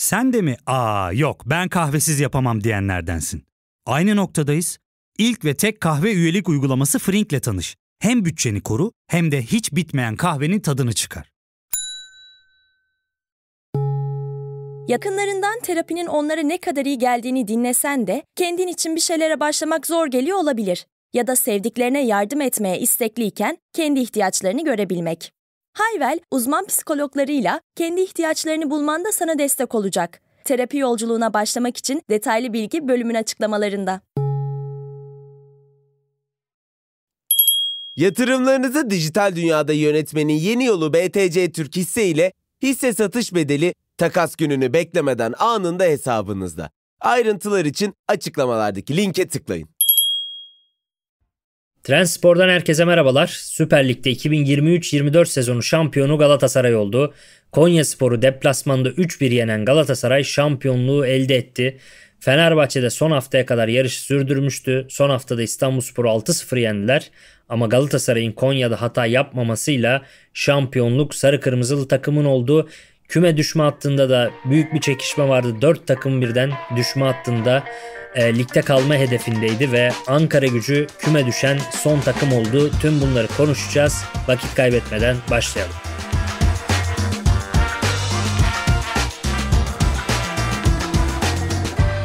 Sen de mi aa yok ben kahvesiz yapamam diyenlerdensin. Aynı noktadayız. İlk ve tek kahve üyelik uygulaması Frink'le tanış. Hem bütçeni koru hem de hiç bitmeyen kahvenin tadını çıkar. Yakınlarından terapinin onlara ne kadar iyi geldiğini dinlesen de kendin için bir şeylere başlamak zor geliyor olabilir. Ya da sevdiklerine yardım etmeye istekliyken kendi ihtiyaçlarını görebilmek. Hayvel, uzman psikologlarıyla kendi ihtiyaçlarını bulmanda sana destek olacak. Terapi yolculuğuna başlamak için detaylı bilgi bölümün açıklamalarında. Yatırımlarınızı dijital dünyada yönetmenin yeni yolu BTC Türk hisse ile hisse satış bedeli takas gününü beklemeden anında hesabınızda. Ayrıntılar için açıklamalardaki linke tıklayın. Trendspor'dan herkese merhabalar. Süper Lig'de 2023-24 sezonu şampiyonu Galatasaray oldu. Konya Sporu deplasmanda 3-1 yenen Galatasaray şampiyonluğu elde etti. Fenerbahçe'de son haftaya kadar yarışı sürdürmüştü. Son haftada İstanbulspor'u 6-0 yendiler. Ama Galatasaray'ın Konya'da hata yapmamasıyla şampiyonluk sarı kırmızılı takımın oldu. Küme düşme hattında da büyük bir çekişme vardı. Dört takım birden düşme hattında e, ligde kalma hedefindeydi ve Ankara gücü küme düşen son takım oldu. Tüm bunları konuşacağız. Vakit kaybetmeden başlayalım.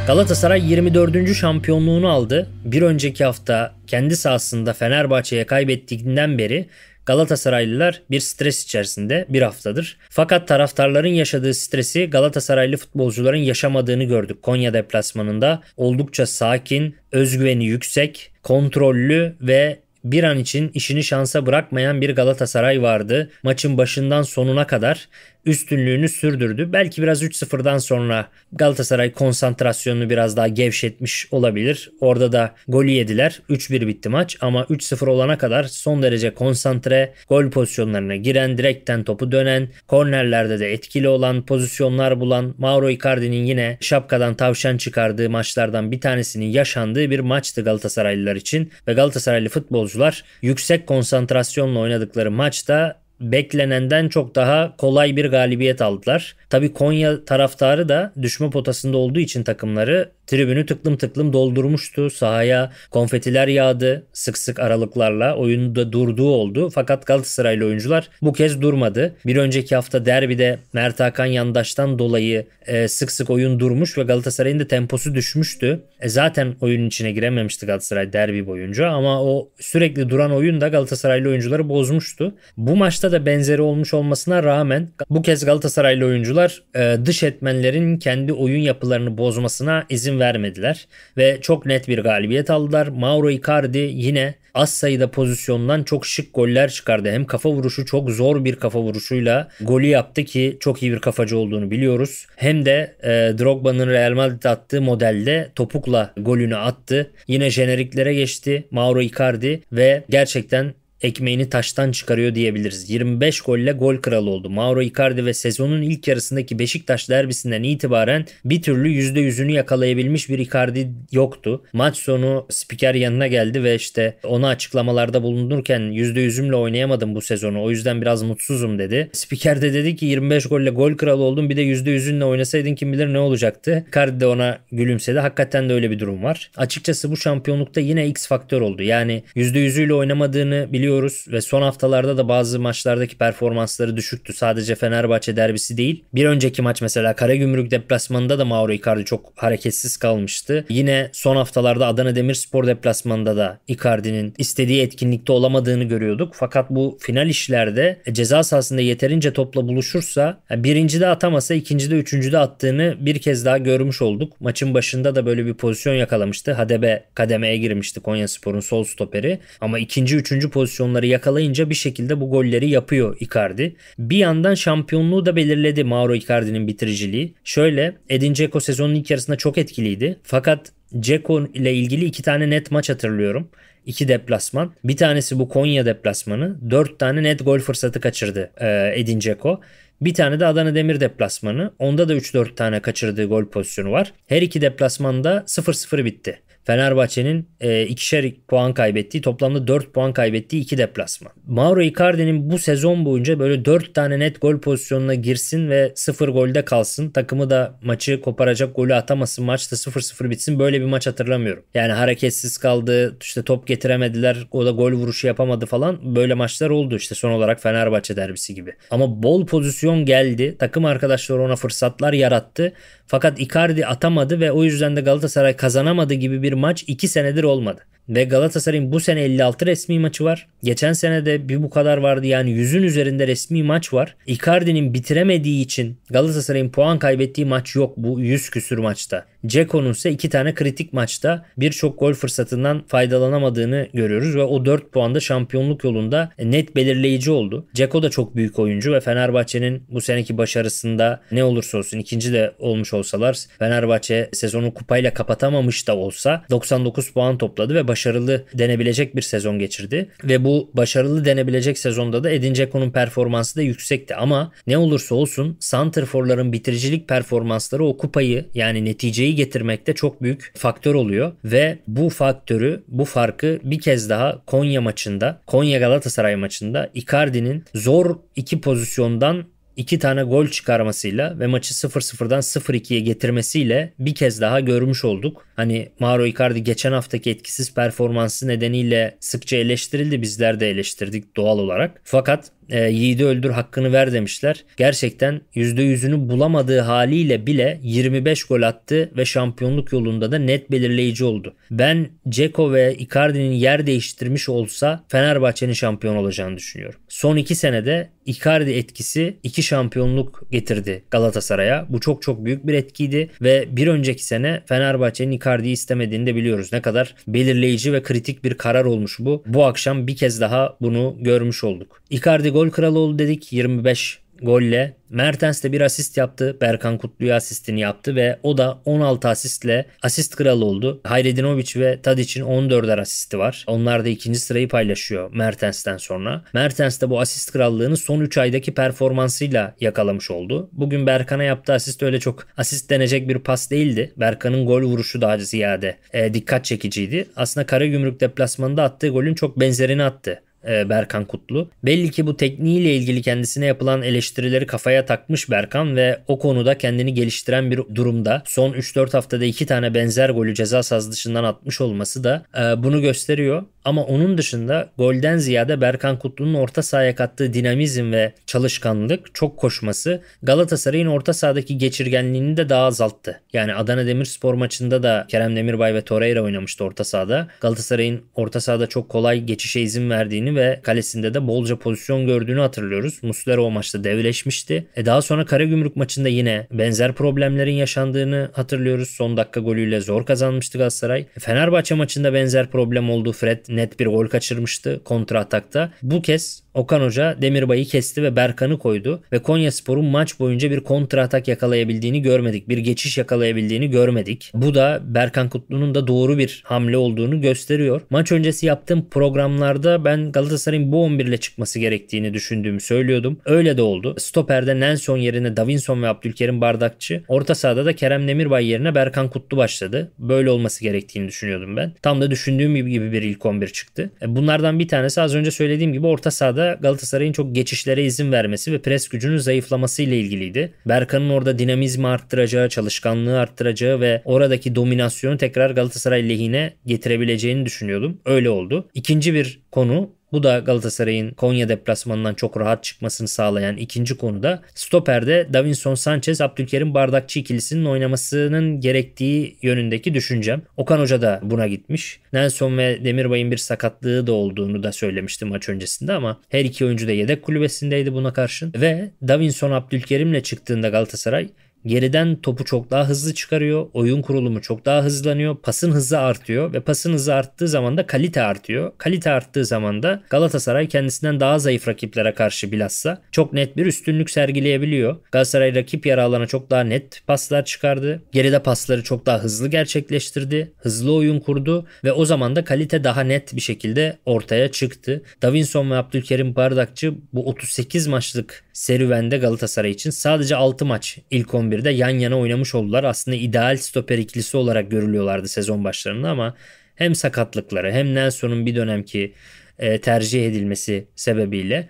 Galatasaray 24. şampiyonluğunu aldı. Bir önceki hafta kendi sahasında Fenerbahçe'ye kaybettiğinden beri Galatasaraylılar bir stres içerisinde bir haftadır. Fakat taraftarların yaşadığı stresi Galatasaraylı futbolcuların yaşamadığını gördük Konya deplasmanında. Oldukça sakin, özgüveni yüksek, kontrollü ve bir an için işini şansa bırakmayan bir Galatasaray vardı. Maçın başından sonuna kadar üstünlüğünü sürdürdü. Belki biraz 3-0'dan sonra Galatasaray konsantrasyonunu biraz daha gevşetmiş olabilir. Orada da golü yediler. 3-1 bitti maç ama 3-0 olana kadar son derece konsantre gol pozisyonlarına giren, direkten topu dönen, kornerlerde de etkili olan, pozisyonlar bulan Mauro Icardi'nin yine şapkadan tavşan çıkardığı maçlardan bir tanesinin yaşandığı bir maçtı Galatasaraylılar için ve Galatasaraylı futbolcular yüksek konsantrasyonla oynadıkları maçta beklenenden çok daha kolay bir galibiyet aldılar. Tabi Konya taraftarı da düşme potasında olduğu için takımları tribünü tıklım tıklım doldurmuştu. Sahaya konfetiler yağdı sık sık aralıklarla. Oyunda durduğu oldu. Fakat Galatasaraylı oyuncular bu kez durmadı. Bir önceki hafta derbide Mert Hakan yandaştan dolayı e, sık sık oyun durmuş ve Galatasaray'ın da temposu düşmüştü. E, zaten oyunun içine girememişti Galatasaray derbi boyunca ama o sürekli duran oyun da Galatasaraylı oyuncuları bozmuştu. Bu maçta maçta da benzeri olmuş olmasına rağmen bu kez Galatasaraylı oyuncular e, dış etmenlerin kendi oyun yapılarını bozmasına izin vermediler ve çok net bir galibiyet aldılar. Mauro Icardi yine az sayıda pozisyondan çok şık goller çıkardı. Hem kafa vuruşu çok zor bir kafa vuruşuyla golü yaptı ki çok iyi bir kafacı olduğunu biliyoruz. Hem de e, Drogba'nın Real Madrid'e attığı modelde topukla golünü attı. Yine jeneriklere geçti Mauro Icardi ve gerçekten ekmeğini taştan çıkarıyor diyebiliriz. 25 golle gol kralı oldu. Mauro Icardi ve sezonun ilk yarısındaki Beşiktaş derbisinden itibaren bir türlü %100'ünü yakalayabilmiş bir Icardi yoktu. Maç sonu spiker yanına geldi ve işte ona açıklamalarda bulunurken %100'ümle oynayamadım bu sezonu. O yüzden biraz mutsuzum dedi. Spiker de dedi ki 25 golle gol kralı oldun bir de %100'ünle oynasaydın kim bilir ne olacaktı. Icardi de ona gülümsedi. Hakikaten de öyle bir durum var. Açıkçası bu şampiyonlukta yine X faktör oldu. Yani %100'üyle oynamadığını biliyor biliyoruz ve son haftalarda da bazı maçlardaki performansları düşüktü. Sadece Fenerbahçe derbisi değil. Bir önceki maç mesela Karagümrük deplasmanında da Mauro Icardi çok hareketsiz kalmıştı. Yine son haftalarda Adana Demirspor deplasmanında da Icardi'nin istediği etkinlikte olamadığını görüyorduk. Fakat bu final işlerde ceza sahasında yeterince topla buluşursa e, birinci de atamasa ikinci de üçüncü de attığını bir kez daha görmüş olduk. Maçın başında da böyle bir pozisyon yakalamıştı. Hadebe kademeye girmişti Konya Spor'un sol stoperi. Ama ikinci üçüncü pozisyon pozisyonları yakalayınca bir şekilde bu golleri yapıyor Icardi. Bir yandan şampiyonluğu da belirledi Mauro Icardi'nin bitiriciliği. Şöyle Edin Dzeko sezonun ilk yarısında çok etkiliydi. Fakat Ceko ile ilgili iki tane net maç hatırlıyorum. İki deplasman. Bir tanesi bu Konya deplasmanı. Dört tane net gol fırsatı kaçırdı e, Edin Dzeko. Bir tane de Adana Demir deplasmanı. Onda da 3-4 tane kaçırdığı gol pozisyonu var. Her iki deplasmanda 0-0 bitti. Fenerbahçe'nin e, ikişer puan kaybettiği toplamda 4 puan kaybettiği 2 deplasman. Mauro Icardi'nin bu sezon boyunca böyle 4 tane net gol pozisyonuna girsin ve 0 golde kalsın. Takımı da maçı koparacak golü atamasın maçta 0-0 bitsin böyle bir maç hatırlamıyorum. Yani hareketsiz kaldı işte top getiremediler o da gol vuruşu yapamadı falan böyle maçlar oldu işte son olarak Fenerbahçe derbisi gibi. Ama bol pozisyon geldi takım arkadaşları ona fırsatlar yarattı fakat Icardi atamadı ve o yüzden de Galatasaray kazanamadı gibi bir maç 2 senedir olmadı. Ve Galatasaray'ın bu sene 56 resmi maçı var. Geçen sene de bir bu kadar vardı yani yüzün üzerinde resmi maç var. Icardi'nin bitiremediği için Galatasaray'ın puan kaybettiği maç yok bu 100 küsür maçta. Ceko'nun ise iki tane kritik maçta birçok gol fırsatından faydalanamadığını görüyoruz ve o 4 puanda şampiyonluk yolunda net belirleyici oldu. Ceko da çok büyük oyuncu ve Fenerbahçe'nin bu seneki başarısında ne olursa olsun ikinci de olmuş olsalar Fenerbahçe sezonu kupayla kapatamamış da olsa 99 puan topladı ve başarılı denebilecek bir sezon geçirdi ve bu başarılı denebilecek sezonda da Edin Ceko'nun performansı da yüksekti ama ne olursa olsun Santerforlar'ın bitiricilik performansları o kupayı yani neticeyi getirmekte çok büyük faktör oluyor ve bu faktörü, bu farkı bir kez daha Konya maçında, Konya Galatasaray maçında Icardi'nin zor iki pozisyondan iki tane gol çıkarmasıyla ve maçı 0-0'dan 0-2'ye getirmesiyle bir kez daha görmüş olduk. Hani Mauro Icardi geçen haftaki etkisiz performansı nedeniyle sıkça eleştirildi. Bizler de eleştirdik doğal olarak. Fakat e, yiğidi öldür hakkını ver demişler. Gerçekten %100'ünü bulamadığı haliyle bile 25 gol attı ve şampiyonluk yolunda da net belirleyici oldu. Ben Ceko ve Icardi'nin yer değiştirmiş olsa Fenerbahçe'nin şampiyon olacağını düşünüyorum. Son iki senede Icardi etkisi iki şampiyonluk getirdi Galatasaray'a. Bu çok çok büyük bir etkiydi ve bir önceki sene Fenerbahçe'nin Icardi'yi istemediğini de biliyoruz. Ne kadar belirleyici ve kritik bir karar olmuş bu. Bu akşam bir kez daha bunu görmüş olduk. Icardi gol kralı oldu dedik 25 golle. Mertens de bir asist yaptı. Berkan Kutlu'ya asistini yaptı ve o da 16 asistle asist kralı oldu. Hayredinovic ve Tadic'in 14'er asisti var. Onlar da ikinci sırayı paylaşıyor Mertens'ten sonra. Mertens de bu asist krallığını son 3 aydaki performansıyla yakalamış oldu. Bugün Berkan'a yaptığı asist öyle çok asist denecek bir pas değildi. Berkan'ın gol vuruşu daha ziyade e, dikkat çekiciydi. Aslında Karagümrük deplasmanında attığı golün çok benzerini attı e, Berkan Kutlu. Belli ki bu tekniğiyle ilgili kendisine yapılan eleştirileri kafaya takmış Berkan ve o konuda kendini geliştiren bir durumda. Son 3-4 haftada 2 tane benzer golü ceza saz dışından atmış olması da e, bunu gösteriyor. Ama onun dışında golden ziyade Berkan Kutlu'nun orta sahaya kattığı dinamizm ve çalışkanlık, çok koşması Galatasaray'ın orta sahadaki geçirgenliğini de daha azalttı. Yani Adana Demirspor maçında da Kerem Demirbay ve Torreira oynamıştı orta sahada. Galatasaray'ın orta sahada çok kolay geçişe izin verdiğini ve kalesinde de bolca pozisyon gördüğünü hatırlıyoruz. Muslera o maçta devleşmişti. E daha sonra Karagümrük maçında yine benzer problemlerin yaşandığını hatırlıyoruz. Son dakika golüyle zor kazanmıştı Galatasaray. E Fenerbahçe maçında benzer problem oldu. Fred net bir gol kaçırmıştı kontra atakta. Bu kez Okan Hoca Demirbay'ı kesti ve Berkan'ı koydu ve Konya Spor'un maç boyunca bir kontra atak yakalayabildiğini görmedik. Bir geçiş yakalayabildiğini görmedik. Bu da Berkan Kutlu'nun da doğru bir hamle olduğunu gösteriyor. Maç öncesi yaptığım programlarda ben Galatasaray'ın bu 11 ile çıkması gerektiğini düşündüğümü söylüyordum. Öyle de oldu. Stoper'de Nelson yerine Davinson ve Abdülkerim Bardakçı. Orta sahada da Kerem Demirbay yerine Berkan Kutlu başladı. Böyle olması gerektiğini düşünüyordum ben. Tam da düşündüğüm gibi bir ilk 11 çıktı. E, bunlardan bir tanesi az önce söylediğim gibi orta sahada aslında Galatasaray'ın çok geçişlere izin vermesi ve pres gücünün zayıflaması ile ilgiliydi. Berkan'ın orada dinamizmi arttıracağı, çalışkanlığı arttıracağı ve oradaki dominasyonu tekrar Galatasaray lehine getirebileceğini düşünüyordum. Öyle oldu. İkinci bir konu bu da Galatasaray'ın Konya deplasmanından çok rahat çıkmasını sağlayan ikinci konuda stoperde Davinson Sanchez Abdülkerim Bardakçı ikilisinin oynamasının gerektiği yönündeki düşüncem. Okan Hoca da buna gitmiş. Nelson ve Demirbay'ın bir sakatlığı da olduğunu da söylemiştim maç öncesinde ama her iki oyuncu da yedek kulübesindeydi buna karşın ve Davinson Abdülkerim'le çıktığında Galatasaray Geriden topu çok daha hızlı çıkarıyor. Oyun kurulumu çok daha hızlanıyor. Pasın hızı artıyor ve pasın hızı arttığı zaman da kalite artıyor. Kalite arttığı zaman da Galatasaray kendisinden daha zayıf rakiplere karşı bilhassa çok net bir üstünlük sergileyebiliyor. Galatasaray rakip yarı alana çok daha net paslar çıkardı. Geride pasları çok daha hızlı gerçekleştirdi. Hızlı oyun kurdu ve o zaman da kalite daha net bir şekilde ortaya çıktı. Davinson ve Abdülkerim Bardakçı bu 38 maçlık serüvende Galatasaray için sadece 6 maç ilk 11 11'de yan yana oynamış oldular. Aslında ideal stoper ikilisi olarak görülüyorlardı sezon başlarında ama hem sakatlıkları hem Nelson'un bir dönemki e, tercih edilmesi sebebiyle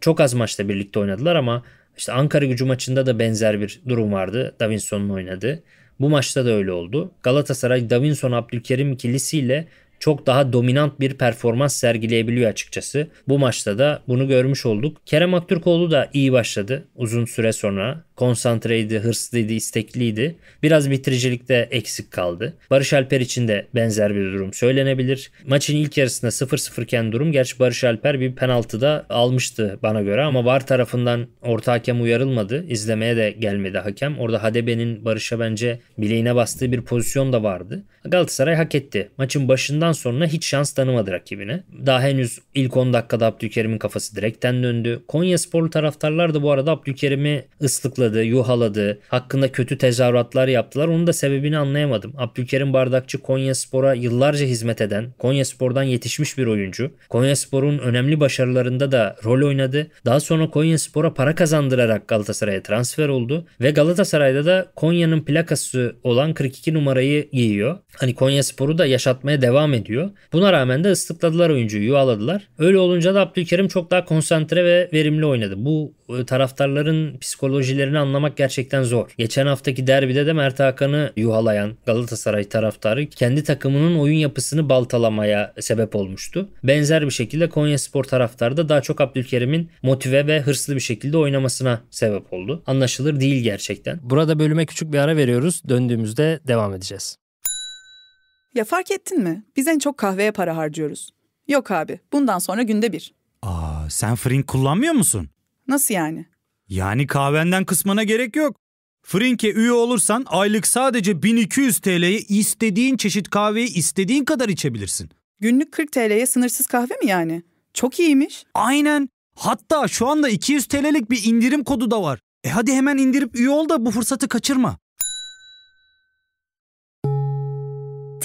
çok az maçta birlikte oynadılar ama işte Ankara gücü maçında da benzer bir durum vardı. Davinson'un oynadı. Bu maçta da öyle oldu. Galatasaray Davinson Abdülkerim ikilisiyle çok daha dominant bir performans sergileyebiliyor açıkçası. Bu maçta da bunu görmüş olduk. Kerem Aktürkoğlu da iyi başladı uzun süre sonra konsantreydi, hırslıydı, istekliydi. Biraz bitiricilikte eksik kaldı. Barış Alper için de benzer bir durum söylenebilir. Maçın ilk yarısında 0-0 iken durum gerçi Barış Alper bir penaltıda almıştı bana göre ama VAR tarafından orta hakem uyarılmadı. İzlemeye de gelmedi hakem. Orada Hadebe'nin Barış'a bence bileğine bastığı bir pozisyon da vardı. Galatasaray hak etti. Maçın başından sonuna hiç şans tanımadı rakibine. Daha henüz ilk 10 dakikada Abdülkerim'in kafası direkten döndü. Konya Sporlu taraftarlar da bu arada Abdülkerim'i ıslıkladı gazladı, yuhaladı, hakkında kötü tezahüratlar yaptılar. Onun da sebebini anlayamadım. Abdülkerim Bardakçı Konya Spor'a yıllarca hizmet eden, Konya Spor'dan yetişmiş bir oyuncu. Konya Spor'un önemli başarılarında da rol oynadı. Daha sonra Konya Spor'a para kazandırarak Galatasaray'a transfer oldu. Ve Galatasaray'da da Konya'nın plakası olan 42 numarayı giyiyor. Hani Konya Spor'u da yaşatmaya devam ediyor. Buna rağmen de ıslıkladılar oyuncuyu, yuhaladılar. Öyle olunca da Abdülkerim çok daha konsantre ve verimli oynadı. Bu e, taraftarların psikolojilerini değerini anlamak gerçekten zor. Geçen haftaki derbide de Mert Hakan'ı yuhalayan Galatasaray taraftarı kendi takımının oyun yapısını baltalamaya sebep olmuştu. Benzer bir şekilde Konyaspor taraftarı da daha çok Abdülkerim'in motive ve hırslı bir şekilde oynamasına sebep oldu. Anlaşılır değil gerçekten. Burada bölüme küçük bir ara veriyoruz. Döndüğümüzde devam edeceğiz. Ya fark ettin mi? Biz en çok kahveye para harcıyoruz. Yok abi, bundan sonra günde bir. Aa, sen fırın kullanmıyor musun? Nasıl yani? Yani kahvenden kısmına gerek yok. Frink'e üye olursan aylık sadece 1200 TL'ye istediğin çeşit kahveyi istediğin kadar içebilirsin. Günlük 40 TL'ye sınırsız kahve mi yani? Çok iyiymiş. Aynen. Hatta şu anda 200 TL'lik bir indirim kodu da var. E hadi hemen indirip üye ol da bu fırsatı kaçırma.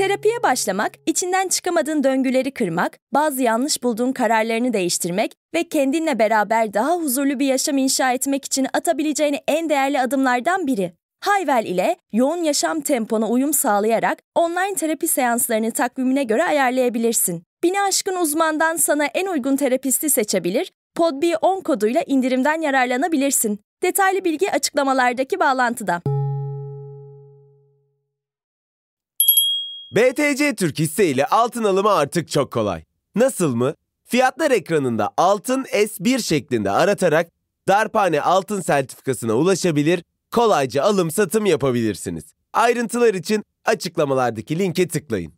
Terapiye başlamak, içinden çıkamadığın döngüleri kırmak, bazı yanlış bulduğun kararlarını değiştirmek ve kendinle beraber daha huzurlu bir yaşam inşa etmek için atabileceğin en değerli adımlardan biri. Hayvel ile yoğun yaşam tempona uyum sağlayarak online terapi seanslarını takvimine göre ayarlayabilirsin. Bini aşkın uzmandan sana en uygun terapisti seçebilir, podb10 koduyla indirimden yararlanabilirsin. Detaylı bilgi açıklamalardaki bağlantıda. BTC Türk hisse ile altın alımı artık çok kolay. Nasıl mı? Fiyatlar ekranında altın S1 şeklinde aratarak darpane altın sertifikasına ulaşabilir, kolayca alım satım yapabilirsiniz. Ayrıntılar için açıklamalardaki linke tıklayın.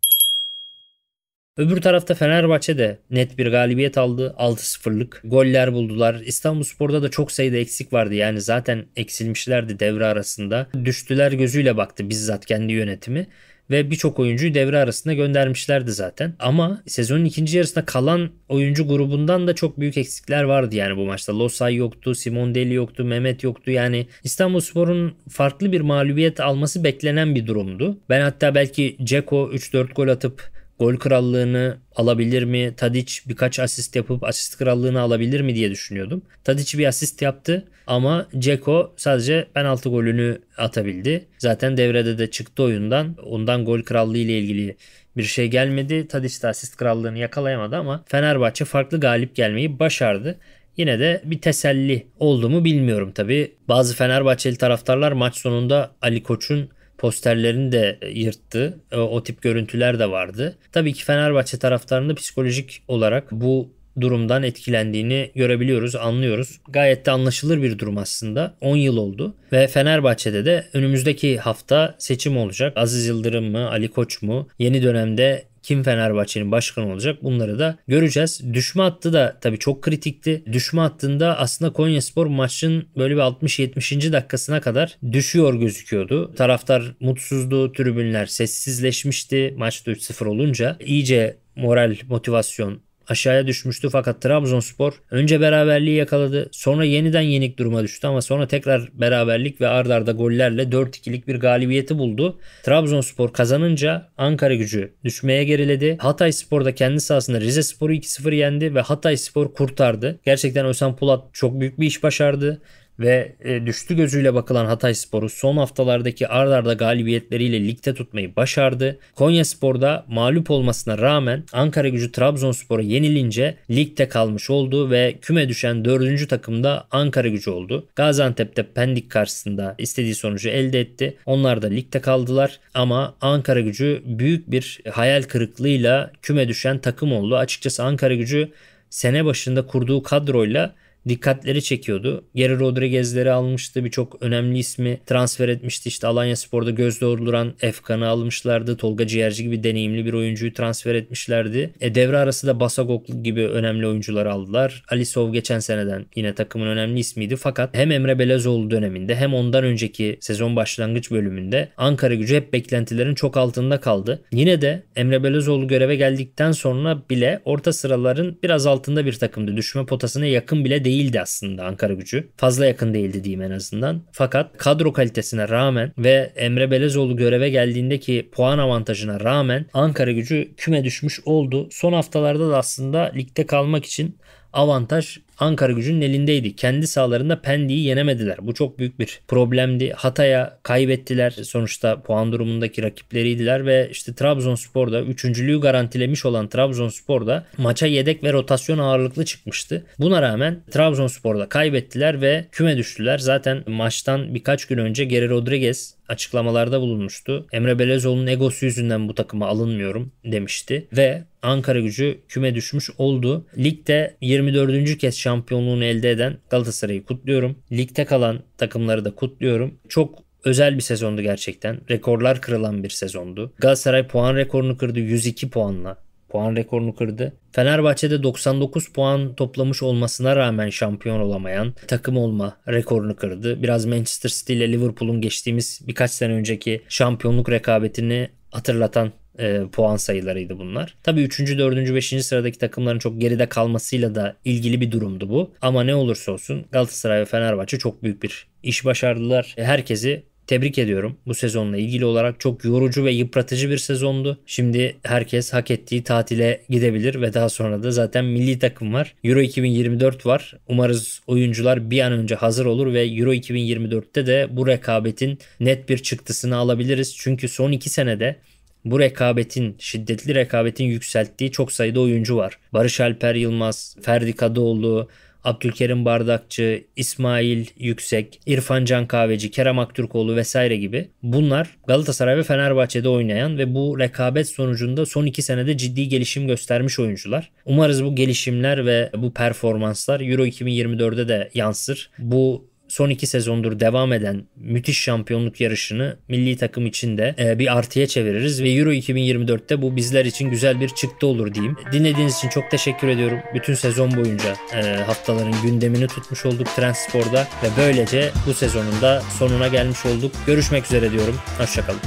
Öbür tarafta Fenerbahçe de net bir galibiyet aldı. 6-0'lık goller buldular. İstanbulspor'da da çok sayıda eksik vardı. Yani zaten eksilmişlerdi devre arasında. Düştüler gözüyle baktı bizzat kendi yönetimi ve birçok oyuncuyu devre arasında göndermişlerdi zaten. Ama sezonun ikinci yarısında kalan oyuncu grubundan da çok büyük eksikler vardı yani bu maçta. Losay yoktu, Simon Deli yoktu, Mehmet yoktu. Yani İstanbulspor'un farklı bir mağlubiyet alması beklenen bir durumdu. Ben hatta belki Ceko 3-4 gol atıp gol krallığını alabilir mi? Tadic birkaç asist yapıp asist krallığını alabilir mi diye düşünüyordum. Tadic bir asist yaptı ama Ceko sadece penaltı golünü atabildi. Zaten devrede de çıktı oyundan. Ondan gol krallığı ile ilgili bir şey gelmedi. Tadic de asist krallığını yakalayamadı ama Fenerbahçe farklı galip gelmeyi başardı. Yine de bir teselli oldu mu bilmiyorum tabi. Bazı Fenerbahçeli taraftarlar maç sonunda Ali Koç'un posterlerini de yırttı. O, e, o tip görüntüler de vardı. Tabii ki Fenerbahçe taraftarında psikolojik olarak bu durumdan etkilendiğini görebiliyoruz, anlıyoruz. Gayet de anlaşılır bir durum aslında. 10 yıl oldu ve Fenerbahçe'de de önümüzdeki hafta seçim olacak. Aziz Yıldırım mı, Ali Koç mu? Yeni dönemde kim Fenerbahçe'nin başkanı olacak bunları da göreceğiz. Düşme hattı da tabii çok kritikti. Düşme hattında aslında Konyaspor maçın böyle bir 60-70. dakikasına kadar düşüyor gözüküyordu. Taraftar mutsuzdu, tribünler sessizleşmişti. Maçta 3-0 olunca iyice moral, motivasyon aşağıya düşmüştü fakat Trabzonspor önce beraberliği yakaladı. Sonra yeniden yenik duruma düştü ama sonra tekrar beraberlik ve ardarda arda gollerle 4-2'lik bir galibiyeti buldu. Trabzonspor kazanınca Ankara gücü düşmeye geriledi. Hatay Spor da kendi sahasında Rize Spor'u 2-0 yendi ve Hatay Spor kurtardı. Gerçekten Ösan Pulat çok büyük bir iş başardı ve e, düştü gözüyle bakılan Hatay Sporu son haftalardaki ard arda galibiyetleriyle ligde tutmayı başardı. Konya Spor'da mağlup olmasına rağmen Ankara gücü Trabzonspor'a yenilince ligde kalmış oldu ve küme düşen dördüncü takımda Ankara gücü oldu. Gaziantep'te Pendik karşısında istediği sonucu elde etti. Onlar da ligde kaldılar ama Ankara gücü büyük bir hayal kırıklığıyla küme düşen takım oldu. Açıkçası Ankara gücü sene başında kurduğu kadroyla dikkatleri çekiyordu. Geri Rodriguez'leri almıştı. Birçok önemli ismi transfer etmişti. İşte Alanya Spor'da göz doğrulan Efkan'ı almışlardı. Tolga Ciğerci gibi deneyimli bir oyuncuyu transfer etmişlerdi. E, devre arası da Basagok gibi önemli oyuncular aldılar. Ali Sov geçen seneden yine takımın önemli ismiydi. Fakat hem Emre Belezoğlu döneminde hem ondan önceki sezon başlangıç bölümünde Ankara gücü hep beklentilerin çok altında kaldı. Yine de Emre Belezoğlu göreve geldikten sonra bile orta sıraların biraz altında bir takımdı. Düşme potasına yakın bile değil değildi aslında Ankara gücü. Fazla yakın değildi diyeyim en azından. Fakat kadro kalitesine rağmen ve Emre Belezoğlu göreve geldiğindeki puan avantajına rağmen Ankara gücü küme düşmüş oldu. Son haftalarda da aslında ligde kalmak için avantaj Ankara gücünün elindeydi. Kendi sahalarında Pendik'i yenemediler. Bu çok büyük bir problemdi. Hatay'a kaybettiler. Sonuçta puan durumundaki rakipleriydiler ve işte Trabzonspor'da üçüncülüğü garantilemiş olan Trabzonspor'da maça yedek ve rotasyon ağırlıklı çıkmıştı. Buna rağmen Trabzonspor'da kaybettiler ve küme düştüler. Zaten maçtan birkaç gün önce Geri Rodriguez açıklamalarda bulunmuştu. Emre Belezoğlu'nun egosu yüzünden bu takıma alınmıyorum demişti ve Ankara gücü küme düşmüş oldu. Ligde 24. kez şampiyonluğunu elde eden Galatasaray'ı kutluyorum. Ligde kalan takımları da kutluyorum. Çok özel bir sezondu gerçekten. Rekorlar kırılan bir sezondu. Galatasaray puan rekorunu kırdı 102 puanla. Puan rekorunu kırdı. Fenerbahçe'de 99 puan toplamış olmasına rağmen şampiyon olamayan takım olma rekorunu kırdı. Biraz Manchester City ile Liverpool'un geçtiğimiz birkaç sene önceki şampiyonluk rekabetini hatırlatan e, puan sayılarıydı bunlar. Tabi 3. 4. 5. sıradaki takımların çok geride kalmasıyla da ilgili bir durumdu bu. Ama ne olursa olsun Galatasaray ve Fenerbahçe çok büyük bir iş başardılar. E, herkesi tebrik ediyorum. Bu sezonla ilgili olarak çok yorucu ve yıpratıcı bir sezondu. Şimdi herkes hak ettiği tatile gidebilir ve daha sonra da zaten milli takım var. Euro 2024 var. Umarız oyuncular bir an önce hazır olur ve Euro 2024'te de bu rekabetin net bir çıktısını alabiliriz. Çünkü son iki senede bu rekabetin, şiddetli rekabetin yükselttiği çok sayıda oyuncu var. Barış Alper Yılmaz, Ferdi Kadıoğlu, Abdülkerim Bardakçı, İsmail Yüksek, İrfan Can Kahveci, Kerem Aktürkoğlu vesaire gibi bunlar Galatasaray ve Fenerbahçe'de oynayan ve bu rekabet sonucunda son iki senede ciddi gelişim göstermiş oyuncular. Umarız bu gelişimler ve bu performanslar Euro 2024'de de yansır. Bu son iki sezondur devam eden müthiş şampiyonluk yarışını milli takım için de e, bir artıya çeviririz ve Euro 2024'te bu bizler için güzel bir çıktı olur diyeyim. Dinlediğiniz için çok teşekkür ediyorum. Bütün sezon boyunca e, haftaların gündemini tutmuş olduk Trendspor'da ve böylece bu sezonun da sonuna gelmiş olduk. Görüşmek üzere diyorum. Hoşçakalın.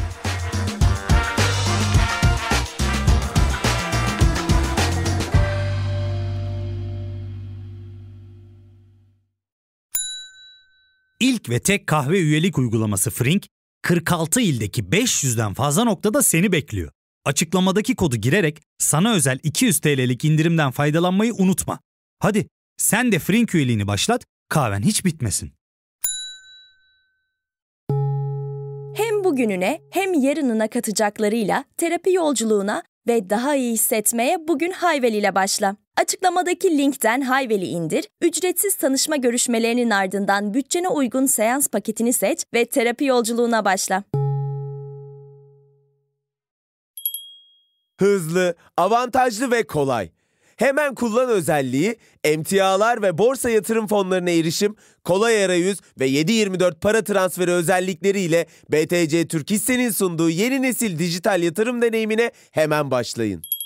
ve tek kahve üyelik uygulaması Frink, 46 ildeki 500'den fazla noktada seni bekliyor. Açıklamadaki kodu girerek sana özel 200 TL'lik indirimden faydalanmayı unutma. Hadi sen de Frink üyeliğini başlat, kahven hiç bitmesin. Hem bugününe hem yarınına katacaklarıyla terapi yolculuğuna ve daha iyi hissetmeye bugün Hayveli ile başla. Açıklamadaki linkten Hayvel'i indir, ücretsiz tanışma görüşmelerinin ardından bütçene uygun seans paketini seç ve terapi yolculuğuna başla. Hızlı, avantajlı ve kolay. Hemen kullan özelliği, emtialar ve borsa yatırım fonlarına erişim, kolay arayüz ve 7/24 para transferi özellikleriyle BTC Türk Hisse'nin sunduğu yeni nesil dijital yatırım deneyimine hemen başlayın.